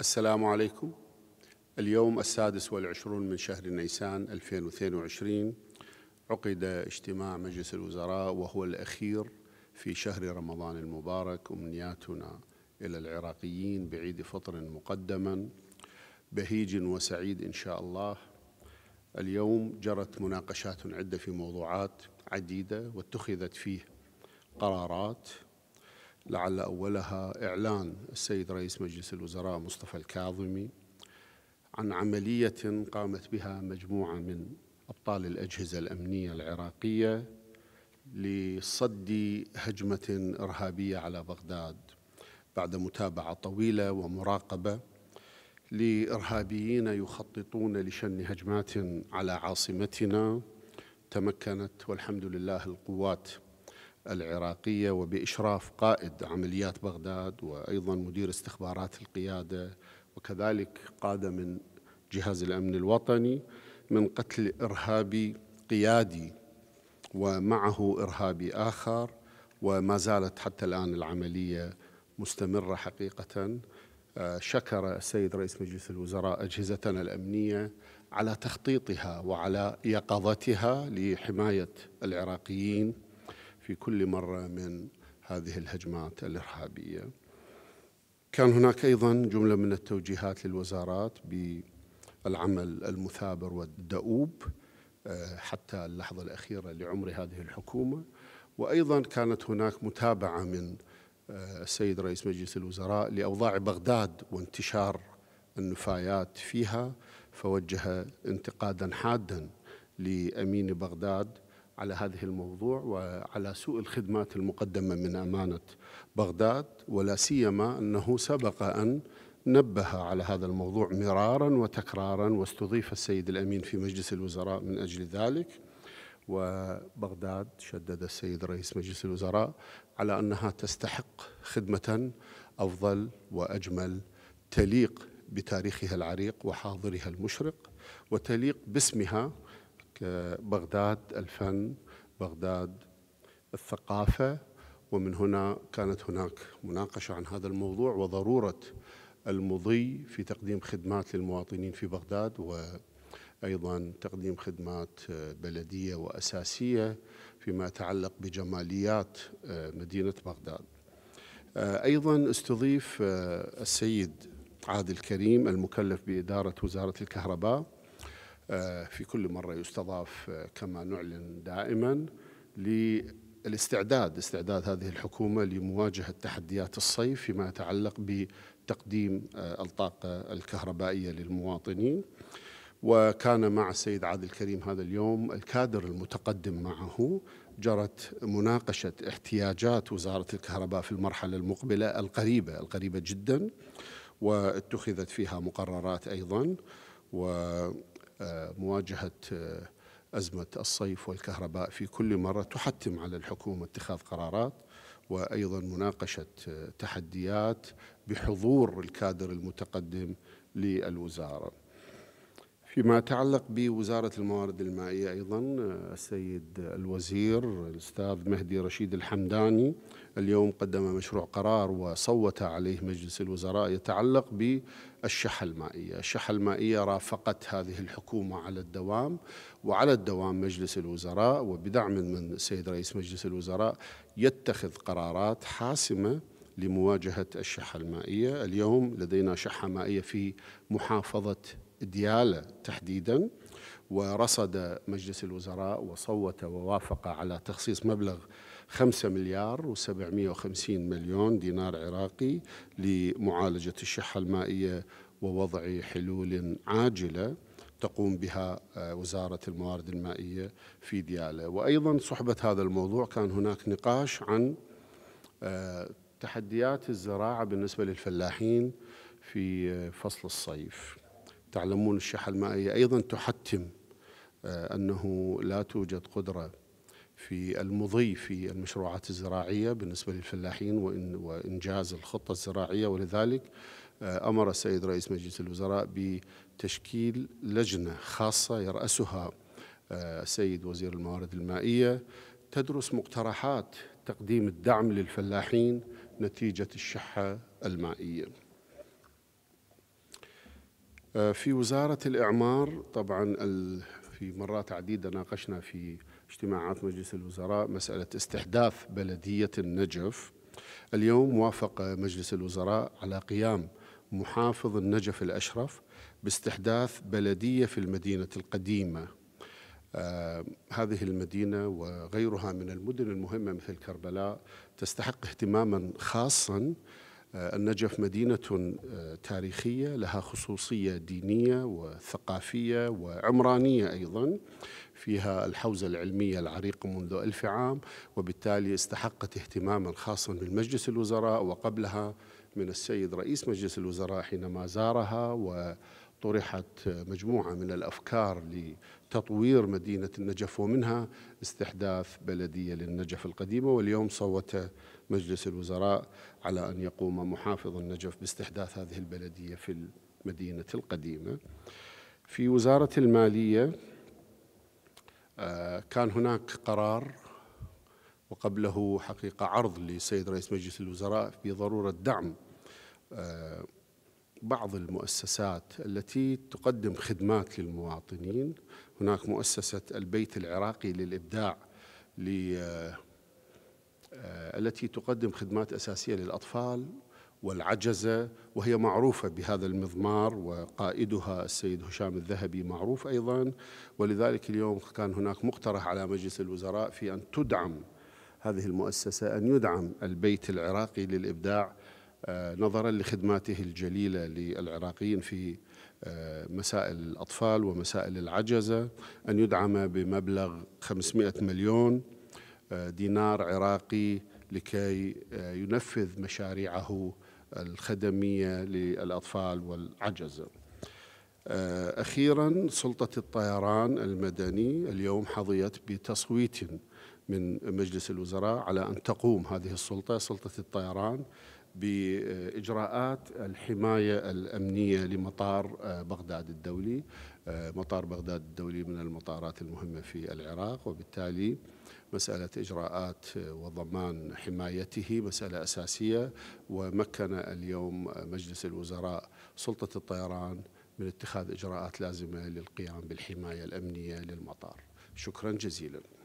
السلام عليكم اليوم السادس والعشرون من شهر نيسان 2022 عقد اجتماع مجلس الوزراء وهو الأخير في شهر رمضان المبارك أمنياتنا إلى العراقيين بعيد فطر مقدما بهيج وسعيد إن شاء الله اليوم جرت مناقشات عدة في موضوعات عديدة واتخذت فيه قرارات لعل أولها إعلان السيد رئيس مجلس الوزراء مصطفى الكاظمي عن عملية قامت بها مجموعة من أبطال الأجهزة الأمنية العراقية لصد هجمة إرهابية على بغداد بعد متابعة طويلة ومراقبة لإرهابيين يخططون لشن هجمات على عاصمتنا تمكنت والحمد لله القوات العراقية وبإشراف قائد عمليات بغداد وأيضا مدير استخبارات القيادة وكذلك قادة من جهاز الأمن الوطني من قتل إرهابي قيادي ومعه إرهابي آخر وما زالت حتى الآن العملية مستمرة حقيقة آه، شكر السيد رئيس مجلس الوزراء أجهزتنا الأمنية على تخطيطها وعلى يقظتها لحماية العراقيين في كل مرة من هذه الهجمات الإرهابية كان هناك أيضا جملة من التوجيهات للوزارات بالعمل المثابر والدؤوب آه، حتى اللحظة الأخيرة لعمر هذه الحكومة وأيضا كانت هناك متابعة من آه، السيد رئيس مجلس الوزراء لأوضاع بغداد وانتشار النفايات فيها فوجه انتقادا حادا لأمين بغداد على هذه الموضوع وعلى سوء الخدمات المقدمة من أمانة بغداد ولا سيما أنه سبق أن نبه على هذا الموضوع مرارا وتكرارا واستضيف السيد الأمين في مجلس الوزراء من أجل ذلك وبغداد شدد السيد رئيس مجلس الوزراء على أنها تستحق خدمة أفضل وأجمل تليق بتاريخها العريق وحاضرها المشرق وتليق باسمها بغداد الفن بغداد الثقافة ومن هنا كانت هناك مناقشة عن هذا الموضوع وضرورة المضي في تقديم خدمات للمواطنين في بغداد وأيضا تقديم خدمات بلدية وأساسية فيما يتعلق بجماليات آه، مدينة بغداد آه، أيضا استضيف آه، السيد عادل كريم المكلف بإدارة وزارة الكهرباء آه، في كل مرة يستضاف آه، كما نعلن دائما للاستعداد استعداد هذه الحكومة لمواجهة تحديات الصيف فيما يتعلق بتقديم آه، الطاقة الكهربائية للمواطنين وكان مع السيد عادل الكريم هذا اليوم الكادر المتقدم معه جرت مناقشة احتياجات وزارة الكهرباء في المرحلة المقبلة القريبة القريبة جدا واتخذت فيها مقررات أيضا و مواجهة آه، أزمة الصيف والكهرباء في كل مرة تحتم على الحكومة اتخاذ قرارات وأيضا مناقشة آه، تحديات بحضور الكادر المتقدم للوزارة فيما يتعلق بوزارة الموارد المائية أيضا آه، السيد الوزير الأستاذ مهدي رشيد الحمداني اليوم قدم مشروع قرار وصوت عليه مجلس الوزراء يتعلق بالشحة المائية الشحة المائية رافقت هذه الحكومة على الدوام وعلى الدوام مجلس الوزراء وبدعم من السيد رئيس مجلس الوزراء يتخذ قرارات حاسمة لمواجهة الشحة المائية اليوم لدينا شحة مائية في محافظة ديالة تحديدا ورصد مجلس الوزراء وصوت ووافق على تخصيص مبلغ 5 مليار و750 مليون دينار عراقي لمعالجة الشحة المائية ووضع حلول عاجلة تقوم بها آه، وزارة الموارد المائية في ديالة وأيضا صحبة هذا الموضوع كان هناك نقاش عن آه، تحديات الزراعة بالنسبة للفلاحين في آه، فصل الصيف تعلمون الشحة المائية أيضا تحتم آه، أنه لا توجد قدرة في المضي في المشروعات الزراعية بالنسبة للفلاحين وإنجاز الخطة الزراعية ولذلك آه، أمر السيد رئيس مجلس الوزراء بتشكيل لجنة خاصة يرأسها السيد آه، وزير الموارد المائية تدرس مقترحات تقديم الدعم للفلاحين نتيجة الشحة المائية آه، في وزارة الإعمار طبعا في مرات عديدة ناقشنا في اجتماعات مجلس الوزراء مسألة استحداث بلدية النجف اليوم وافق مجلس الوزراء على قيام محافظ النجف الأشرف باستحداث بلدية في المدينة القديمة آه هذه المدينة وغيرها من المدن المهمة مثل كربلاء تستحق اهتماما خاصا آه، النجف مدينة آه، تاريخية لها خصوصية دينية وثقافية وعمرانية أيضا فيها الحوزة العلمية العريقة منذ ألف عام وبالتالي استحقت اهتماما خاصا من مجلس الوزراء وقبلها من السيد رئيس مجلس الوزراء حينما زارها و طرحت مجموعة من الأفكار لتطوير مدينة النجف ومنها استحداث بلدية للنجف القديمة واليوم صوت مجلس الوزراء على أن يقوم محافظ النجف باستحداث هذه البلدية في المدينة القديمة في وزارة المالية آه، كان هناك قرار وقبله حقيقة عرض للسيد رئيس مجلس الوزراء بضرورة دعم آه، بعض المؤسسات التي تقدم خدمات للمواطنين هناك مؤسسة البيت العراقي للإبداع آه، التي تقدم خدمات أساسية للأطفال والعجزة وهي معروفة بهذا المضمار وقائدها السيد هشام الذهبي معروف أيضا ولذلك اليوم كان هناك مقترح على مجلس الوزراء في أن تدعم هذه المؤسسة أن يدعم البيت العراقي للإبداع آه، نظرا لخدماته الجليلة للعراقيين في آه، مسائل الأطفال ومسائل العجزة أن يدعم بمبلغ 500 مليون آه، دينار عراقي لكي ينفذ مشاريعه الخدمية للأطفال والعجزة أخيرا سلطة الطيران المدني اليوم حظيت بتصويت من مجلس الوزراء على أن تقوم هذه السلطة سلطة الطيران باجراءات الحمايه الامنيه لمطار آه، بغداد الدولي آه، مطار بغداد الدولي من المطارات المهمه في العراق وبالتالي مساله اجراءات آه، وضمان حمايته مساله اساسيه ومكن اليوم مجلس الوزراء سلطه الطيران من اتخاذ اجراءات لازمه للقيام بالحمايه الامنيه للمطار شكرا جزيلا